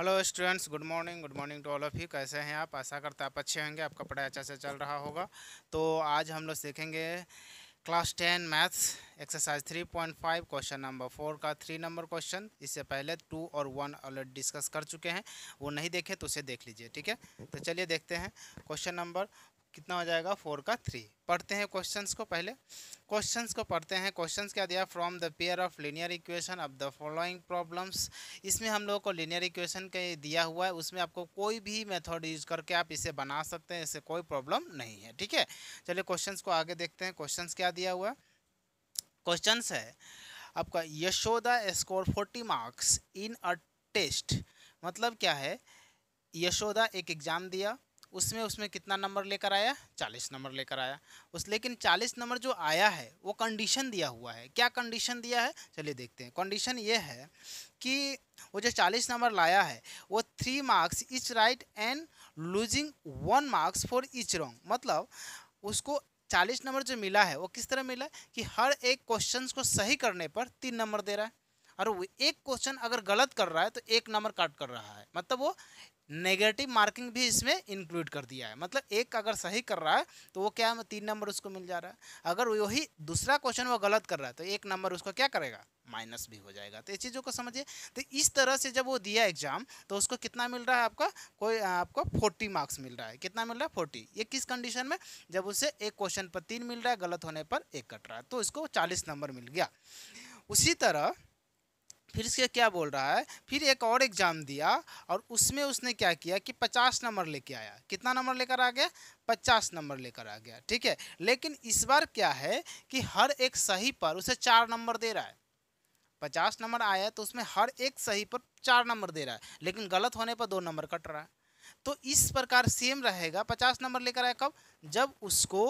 hello students good morning good morning to all of you कैसे हैं आप आशा करते आप अच्छे होंगे आपका पढ़ाई अच्छा से चल रहा होगा तो आज हम लोग सीखेंगे class ten maths exercise three point five question number four का थ्री नंबर क्वेश्चन इससे पहले टू और वन ऑलरेडी डिस्कस कर चुके हैं वो नहीं देखे तो उसे देख लीजिए ठीक है तो चलिए देखते हैं क्वेश्चन नंबर कितना हो जाएगा फोर का थ्री पढ़ते हैं क्वेश्चंस को पहले क्वेश्चंस को पढ़ते हैं क्वेश्चंस क्या दिया from the pair of linear equation of the following problems इसमें हम लोगों को लीनियर इक्वेशन के दिया हुआ है उसमें आपको कोई भी मेथड यूज करके आप इसे बना सकते हैं इससे कोई प्रॉब्लम नहीं है ठीक है चलिए क्वेश्चन को आगे देखते हैं क्वेश्चन क्या दिया हुआ है क्वेश्चन है आपका Yashoda score forty marks in a test मतलब क्या है यशोदा एक एग्ज़ाम दिया उसमें उसमें कितना नंबर लेकर आया चालीस नंबर लेकर आया उस लेकिन चालीस नंबर जो आया है वो कंडीशन दिया हुआ है क्या कंडीशन दिया है चलिए देखते हैं कंडीशन ये है कि वो जो चालीस नंबर लाया है वो three marks each right and losing one marks for each wrong मतलब उसको चालीस नंबर जो मिला है वो किस तरह मिला है कि हर एक क्वेश्चन को सही करने पर तीन नंबर दे रहा है और वो एक क्वेश्चन अगर गलत कर रहा है तो एक नंबर काट कर रहा है मतलब वो नेगेटिव मार्किंग भी इसमें इंक्लूड कर दिया है मतलब एक अगर सही कर रहा है तो वो क्या तीन नंबर उसको मिल जा रहा है अगर वही दूसरा क्वेश्चन वो गलत कर रहा है तो एक नंबर उसको क्या करेगा माइनस भी हो जाएगा तो ये चीज़ों को समझिए तो इस तरह से जब वो दिया एग्जाम तो उसको कितना मिल रहा है आपका कोई आपको फोर्टी मार्क्स मिल रहा है कितना मिल रहा है फोर्टी ये किस कंडीशन में जब उसे एक क्वेश्चन पर तीन मिल रहा है गलत होने पर एक कट रहा है तो इसको चालीस नंबर मिल गया उसी तरह फिर इसके क्या बोल रहा है फिर एक और एग्ज़ाम दिया और उसमें उसने क्या किया कि पचास नंबर लेके आया कितना नंबर लेकर आ गया पचास नंबर लेकर आ गया ठीक है लेकिन इस बार क्या है कि हर एक सही पर उसे चार नंबर दे रहा है पचास नंबर आया तो उसमें हर एक सही पर चार नंबर दे रहा है लेकिन गलत होने पर दो नंबर कट रहा है तो इस प्रकार सेम रहेगा पचास नंबर लेकर आया कब जब उसको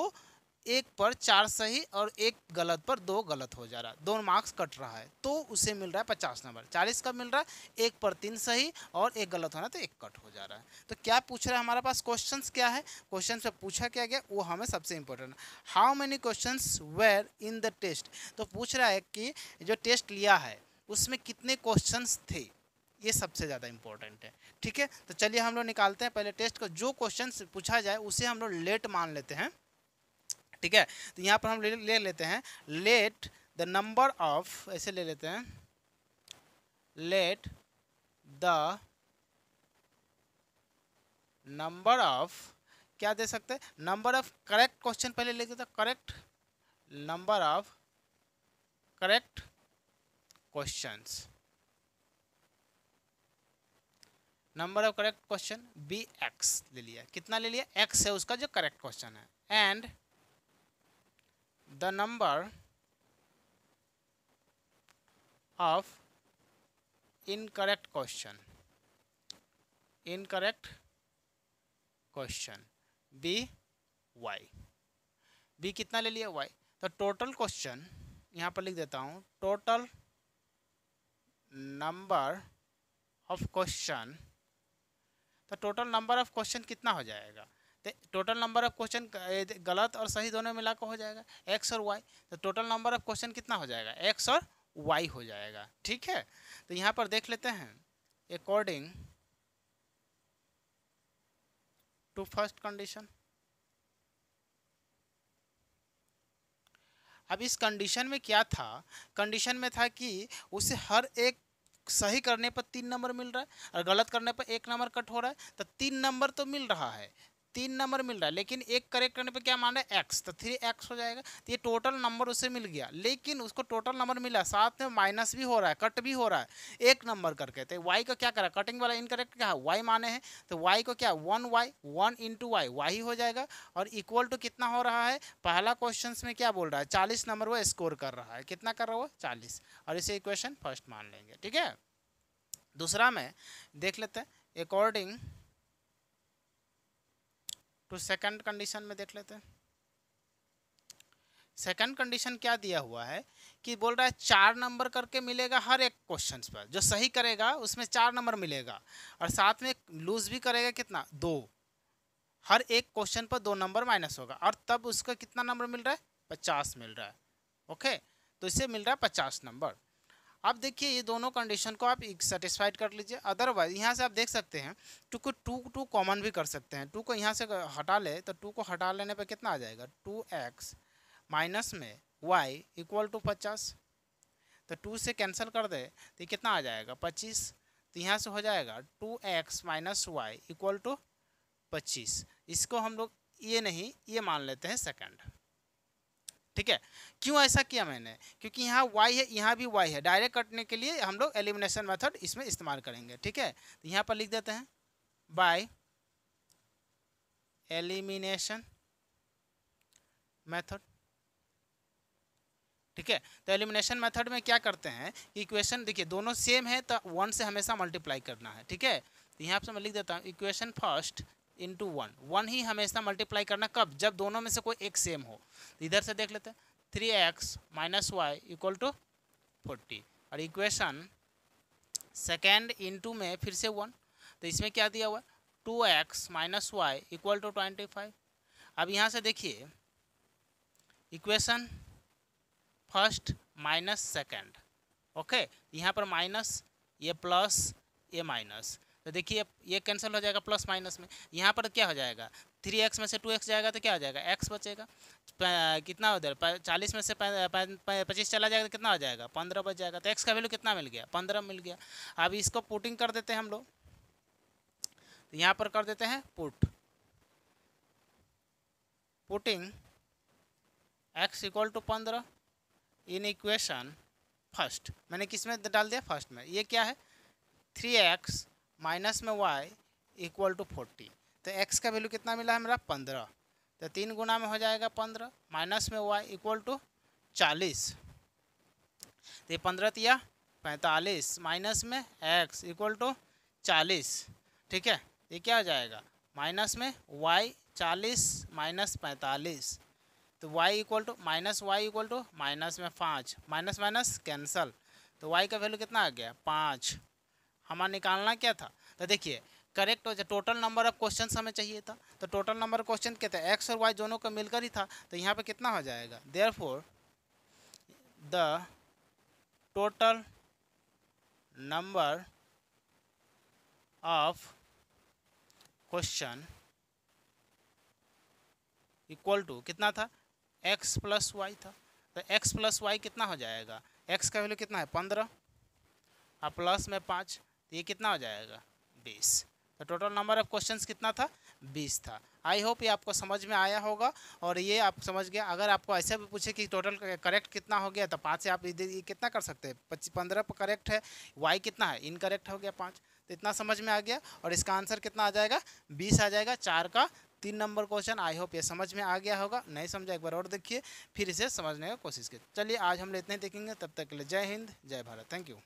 एक पर चार सही और एक गलत पर दो गलत हो जा रहा है दो मार्क्स कट रहा है तो उसे मिल रहा है पचास नंबर चालीस का मिल रहा है एक पर तीन सही और एक गलत होना तो एक कट हो जा रहा है तो क्या पूछ रहा है हमारे पास क्वेश्चन क्या है क्वेश्चन से पूछा क्या गया वो हमें सबसे important how many question were in the test तो पूछ रहा है कि जो टेस्ट लिया है उसमें कितने क्वेश्चन थे ये सबसे ज़्यादा इम्पोर्टेंट है ठीक है तो चलिए हम लोग निकालते हैं पहले टेस्ट का जो क्वेश्चन पूछा जाए उसे हम लोग लेट मान लेते हैं ठीक है तो यहाँ पर हम ले, ले लेते हैं लेट द नंबर ऑफ ऐसे ले लेते हैं लेट द नंबर ऑफ क्या दे सकते हैं नंबर ऑफ करेक्ट क्वेश्चन पहले लेते देते correct number of correct questions number of correct question be x ले लिया कितना ले लिया एक्स है उसका जो करेक्ट क्वेश्चन है and the number of incorrect question incorrect question b y b कितना ले लिया y तो टोटल क्वेश्चन यहाँ पर लिख देता हूँ टोटल नंबर ऑफ क्वेश्चन तो टोटल नंबर ऑफ क्वेश्चन कितना हो जाएगा टोटल नंबर ऑफ क्वेश्चन गलत और सही दोनों मिला हो जाएगा एक्स और वाई तो टोटल नंबर ऑफ क्वेश्चन कितना हो जाएगा एक्स और वाई हो जाएगा ठीक है तो यहाँ पर देख लेते हैं अकॉर्डिंग टू फर्स्ट कंडीशन अब इस कंडीशन में क्या था कंडीशन में था कि उसे हर एक सही करने पर तीन नंबर मिल रहा है और गलत करने पर एक नंबर कट हो रहा है तो तीन नंबर तो मिल रहा है तीन नंबर मिल रहा है लेकिन एक करेक्ट करने पे क्या मान रहा है एक्स तो थ्री एक्स हो जाएगा तो ये टोटल नंबर उसे मिल गया लेकिन उसको टोटल नंबर मिला साथ में माइनस भी हो रहा है कट भी हो रहा है एक नंबर करके तो वाई का क्या करा कटिंग वाला इनकरेक्ट क्या है वाई माने हैं तो वाई को क्या one y one into y y हो जाएगा और इक्वल टू कितना हो रहा है पहला क्वेश्चन में क्या बोल रहा है चालीस नंबर वो स्कोर कर रहा है कितना कर रहा है वो चालीस और इसे इक्वेशन फर्स्ट मान लेंगे ठीक है दूसरा में देख लेते हैं अकॉर्डिंग तो सेकंड कंडीशन में देख लेते हैं सेकंड कंडीशन क्या दिया हुआ है कि बोल रहा है चार नंबर करके मिलेगा हर एक क्वेश्चन पर जो सही करेगा उसमें चार नंबर मिलेगा और साथ में लूज भी करेगा कितना दो हर एक क्वेश्चन पर दो नंबर माइनस होगा और तब उसका कितना नंबर मिल रहा है पचास मिल रहा है ओके तो इसे मिल रहा है पचास नंबर अब देखिए ये दोनों कंडीशन को आप सेटिस्फाइड कर लीजिए अदरवाइज यहाँ से आप देख सकते हैं टू को टू टू कॉमन भी कर सकते हैं टू को यहाँ से हटा ले तो टू को हटा लेने पर कितना आ जाएगा टू एक्स माइनस में वाई इक्वल टू पचास तो टू से कैंसिल कर दे तो कितना आ जाएगा पच्चीस तो यहाँ से हो जाएगा two x minus y equal to पच्चीस इसको हम लोग ये नहीं ये मान लेते हैं सेकेंड ठीक है क्यों ऐसा किया मैंने क्योंकि यहाँ वाई है यहाँ भी वाई है डायरेक्ट कटने के लिए हम लोग एलिमिनेशन मेथड इसमें इस्तेमाल करेंगे ठीक है तो यहाँ पर लिख देते हैं बाय एलिमिनेशन मेथड ठीक है तो एलिमिनेशन मेथड में क्या करते हैं इक्वेशन देखिए दोनों सेम है तो वन से हमेशा मल्टीप्लाई करना है ठीक है तो यहाँ पर मैं लिख देता हूँ equation first into one one ही हमेशा मल्टीप्लाई करना कब जब दोनों में से कोई एक सेम हो तो इधर से देख लेते हैं three x minus y equal to forty और इक्वेशन सेकेंड इंटू में फिर से वन तो इसमें क्या दिया हुआ two x minus y equal to twenty five अब यहाँ से देखिए equation first minus second okay यहाँ पर माइनस ये प्लस ये माइनस तो देखिए ये कैंसिल हो जाएगा प्लस माइनस में यहाँ पर क्या हो जाएगा थ्री एक्स में से टू एक्स जाएगा तो क्या हो जाएगा एक्स बचेगा कितना उधर चालीस में से पच्चीस चला जाएगा तो कितना हो जाएगा पंद्रह बच जाएगा तो एक्स का वैल्यू कितना मिल गया पंद्रह मिल गया अब इसको पुटिंग कर देते हैं हम लोग तो यहाँ पर कर देते हैं put putting x equal to पंद्रह इन इक्वेशन फर्स्ट मैंने किस में डाल दिया फर्स्ट में ये क्या है थ्री एक्स माइनस में वाई इक्वल टू फोर्टी तो एक्स का वैल्यू कितना मिला हमारा पंद्रह तो तीन गुना में हो जाएगा पंद्रह माइनस में वाई इक्वल टू चालीस तो ये पंद्रह दिया पैंतालीस माइनस में एक्स इक्वल टू चालीस ठीक है ये क्या हो जाएगा माइनस में वाई चालीस माइनस पैंतालीस तो y equal to minus y equal to minus में पाँच माइनस माइनस कैंसल तो वाई का वैल्यू कितना आ गया पाँच हमारा निकालना क्या था तो देखिए करेक्ट हो जाए टोटल नंबर ऑफ क्वेश्चन हमें चाहिए था तो टोटल नंबर क्वेश्चन क्या था एक्स और वाई दोनों का मिलकर ही था तो यहाँ पे कितना हो जाएगा therefore the total number of question equal to कितना था एक्स प्लस वाई था तो एक्स प्लस वाई कितना हो जाएगा एक्स का वैल्यू कितना है पंद्रह और प्लस में पाँच तो ये कितना हो जाएगा बीस तो टोटल नंबर ऑफ क्वेश्चन कितना था बीस था आई होप ये आपको समझ में आया होगा और ये आप समझ गया अगर आपको ऐसे भी पूछे कि टोटल करेक्ट कितना हो गया तो पाँच से आप ये कितना कर सकते हैं पच्चीस पंद्रह करेक्ट है वाई कितना है इनकरेक्ट हो गया पाँच तो इतना समझ में आ गया और इसका आंसर कितना आ जाएगा बीस आ जाएगा चार का तीन नंबर क्वेश्चन आई होप ये समझ में आ गया होगा नहीं समझा एक बार और देखिए फिर इसे समझने का कोशिश की चलिए आज हम लोग इतने देखेंगे तब तक के लिए जय हिंद जय भारत थैंक यू